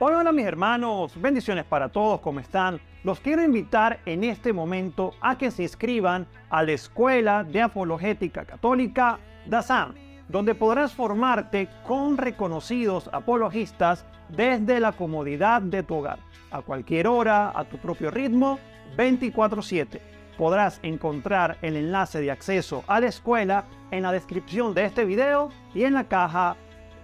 Hola mis hermanos, bendiciones para todos, ¿cómo están? Los quiero invitar en este momento a que se inscriban a la Escuela de Apologética Católica DASAM, donde podrás formarte con reconocidos apologistas desde la comodidad de tu hogar, a cualquier hora, a tu propio ritmo, 24/7. Podrás encontrar el enlace de acceso a la escuela en la descripción de este video y en la caja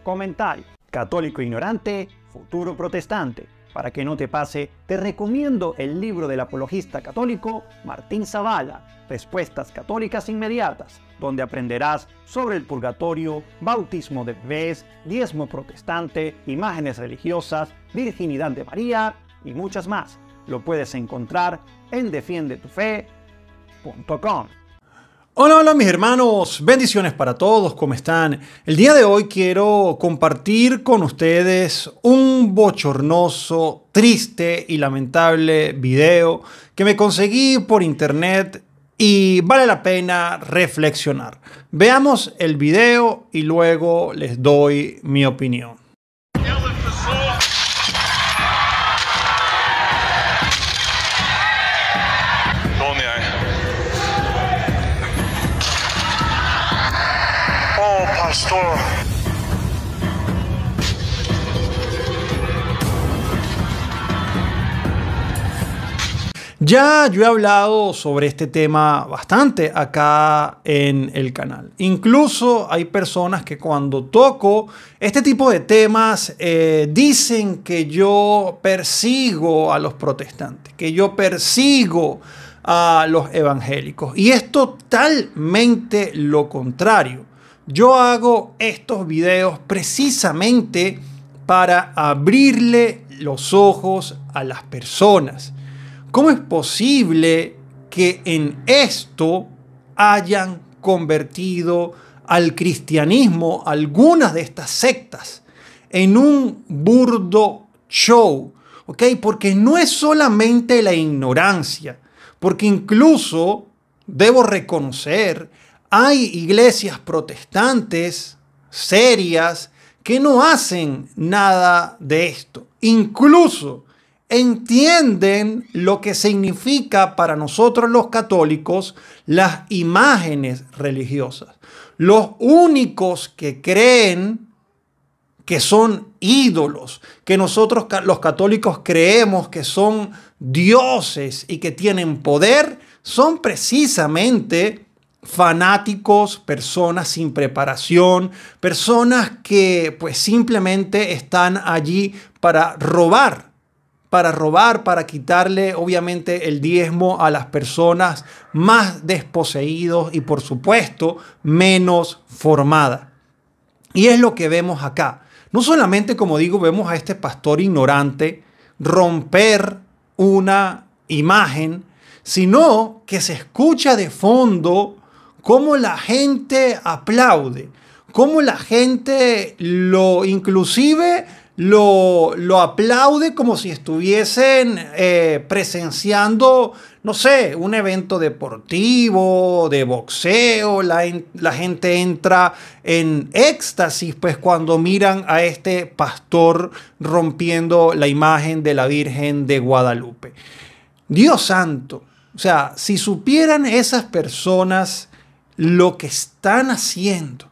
comentario. Católico ignorante, futuro protestante, para que no te pase, te recomiendo el libro del apologista católico Martín Zavala, Respuestas Católicas Inmediatas, donde aprenderás sobre el purgatorio, bautismo de bebés, diezmo protestante, imágenes religiosas, virginidad de María y muchas más. Lo puedes encontrar en defiendetufe.com. Hola, hola mis hermanos, bendiciones para todos, ¿cómo están? El día de hoy quiero compartir con ustedes un bochornoso, triste y lamentable video que me conseguí por internet y vale la pena reflexionar. Veamos el video y luego les doy mi opinión. Ya yo he hablado sobre este tema bastante acá en el canal. Incluso hay personas que cuando toco este tipo de temas eh, dicen que yo persigo a los protestantes, que yo persigo a los evangélicos. Y es totalmente lo contrario. Yo hago estos videos precisamente para abrirle los ojos a las personas. ¿Cómo es posible que en esto hayan convertido al cristianismo algunas de estas sectas en un burdo show? Porque no es solamente la ignorancia, porque incluso debo reconocer hay iglesias protestantes serias que no hacen nada de esto. Incluso entienden lo que significa para nosotros los católicos las imágenes religiosas. Los únicos que creen que son ídolos, que nosotros los católicos creemos que son dioses y que tienen poder, son precisamente fanáticos, personas sin preparación, personas que pues simplemente están allí para robar, para robar, para quitarle obviamente el diezmo a las personas más desposeídos y por supuesto menos formadas. Y es lo que vemos acá. No solamente, como digo, vemos a este pastor ignorante romper una imagen, sino que se escucha de fondo cómo la gente aplaude, cómo la gente lo inclusive lo, lo aplaude como si estuviesen eh, presenciando, no sé, un evento deportivo, de boxeo, la, la gente entra en éxtasis, pues cuando miran a este pastor rompiendo la imagen de la Virgen de Guadalupe. Dios santo, o sea, si supieran esas personas, lo que están haciendo,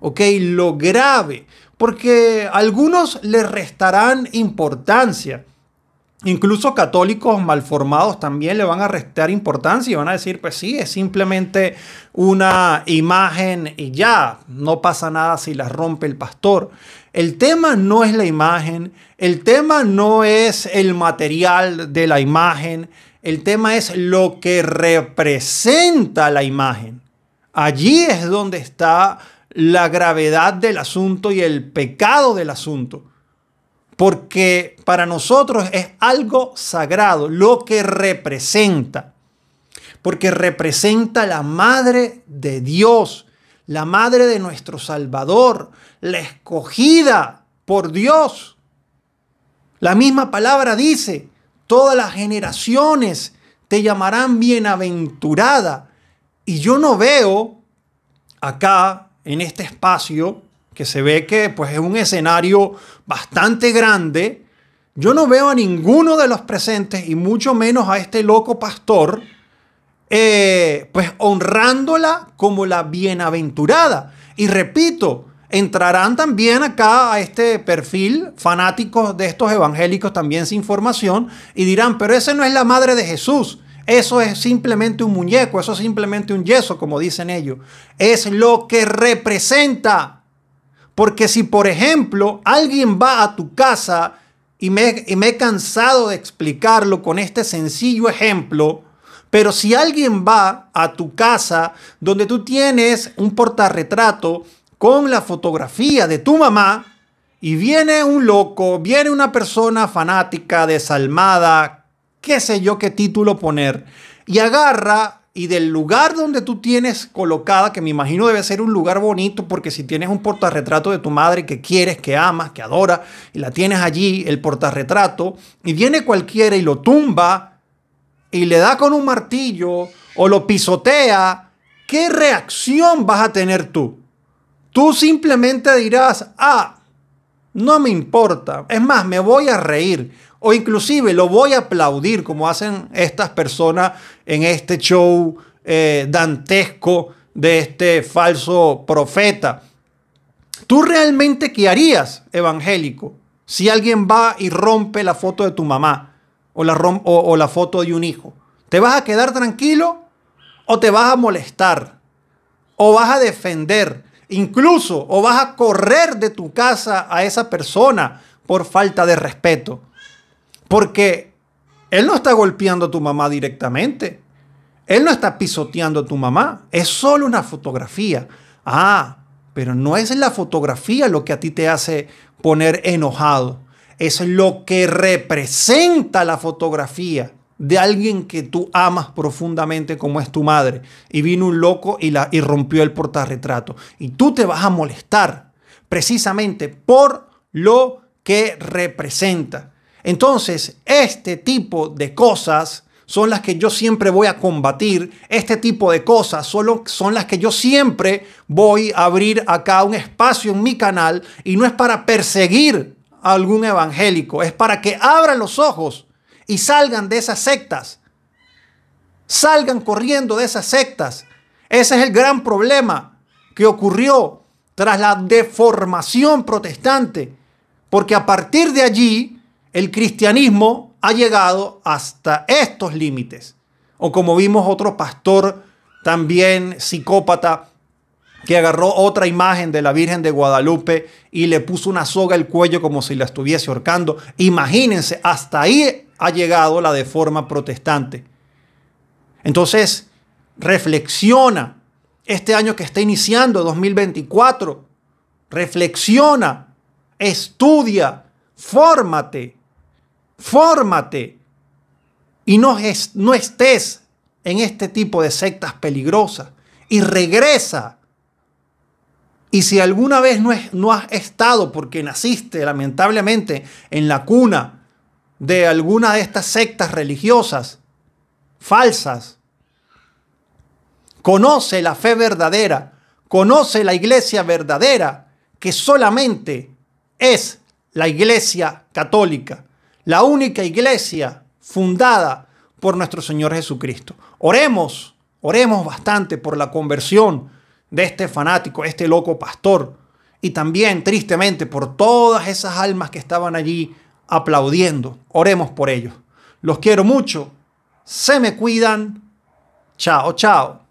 ¿ok? Lo grave, porque algunos le restarán importancia. Incluso católicos malformados también le van a restar importancia y van a decir, pues sí, es simplemente una imagen y ya, no pasa nada si la rompe el pastor. El tema no es la imagen, el tema no es el material de la imagen, el tema es lo que representa la imagen. Allí es donde está la gravedad del asunto y el pecado del asunto. Porque para nosotros es algo sagrado, lo que representa. Porque representa la madre de Dios, la madre de nuestro Salvador, la escogida por Dios. La misma palabra dice, todas las generaciones te llamarán bienaventurada y yo no veo acá, en este espacio, que se ve que pues, es un escenario bastante grande, yo no veo a ninguno de los presentes, y mucho menos a este loco pastor, eh, pues honrándola como la bienaventurada. Y repito, entrarán también acá a este perfil fanáticos de estos evangélicos también sin formación y dirán, pero esa no es la madre de Jesús. Eso es simplemente un muñeco, eso es simplemente un yeso, como dicen ellos. Es lo que representa. Porque si, por ejemplo, alguien va a tu casa y me, me he cansado de explicarlo con este sencillo ejemplo, pero si alguien va a tu casa donde tú tienes un portarretrato con la fotografía de tu mamá y viene un loco, viene una persona fanática, desalmada, qué sé yo qué título poner, y agarra y del lugar donde tú tienes colocada, que me imagino debe ser un lugar bonito, porque si tienes un portarretrato de tu madre que quieres, que amas, que adora, y la tienes allí, el portarretrato, y viene cualquiera y lo tumba, y le da con un martillo, o lo pisotea, ¿qué reacción vas a tener tú? Tú simplemente dirás, ah, no me importa, es más, me voy a reír o inclusive lo voy a aplaudir como hacen estas personas en este show eh, dantesco de este falso profeta. ¿Tú realmente qué harías, evangélico, si alguien va y rompe la foto de tu mamá o la, o la foto de un hijo? ¿Te vas a quedar tranquilo o te vas a molestar? ¿O vas a defender? Incluso, o vas a correr de tu casa a esa persona por falta de respeto. Porque él no está golpeando a tu mamá directamente. Él no está pisoteando a tu mamá. Es solo una fotografía. Ah, pero no es la fotografía lo que a ti te hace poner enojado. Es lo que representa la fotografía de alguien que tú amas profundamente como es tu madre. Y vino un loco y, la, y rompió el portarretrato. Y tú te vas a molestar precisamente por lo que representa. Entonces, este tipo de cosas son las que yo siempre voy a combatir, este tipo de cosas son las que yo siempre voy a abrir acá un espacio en mi canal y no es para perseguir a algún evangélico, es para que abran los ojos y salgan de esas sectas. Salgan corriendo de esas sectas. Ese es el gran problema que ocurrió tras la deformación protestante, porque a partir de allí el cristianismo ha llegado hasta estos límites. O como vimos otro pastor también psicópata que agarró otra imagen de la Virgen de Guadalupe y le puso una soga al cuello como si la estuviese ahorcando. Imagínense, hasta ahí ha llegado la deforma protestante. Entonces, reflexiona este año que está iniciando, 2024. Reflexiona, estudia, fórmate, fórmate y no, estés en este tipo de sectas peligrosas y regresa. Y si alguna vez no has estado porque naciste lamentablemente en la cuna de alguna de estas sectas religiosas falsas, conoce la fe verdadera, conoce la iglesia verdadera, que solamente es la iglesia católica la única iglesia fundada por nuestro Señor Jesucristo. Oremos, oremos bastante por la conversión de este fanático, este loco pastor, y también tristemente por todas esas almas que estaban allí aplaudiendo. Oremos por ellos. Los quiero mucho. Se me cuidan. Chao, chao.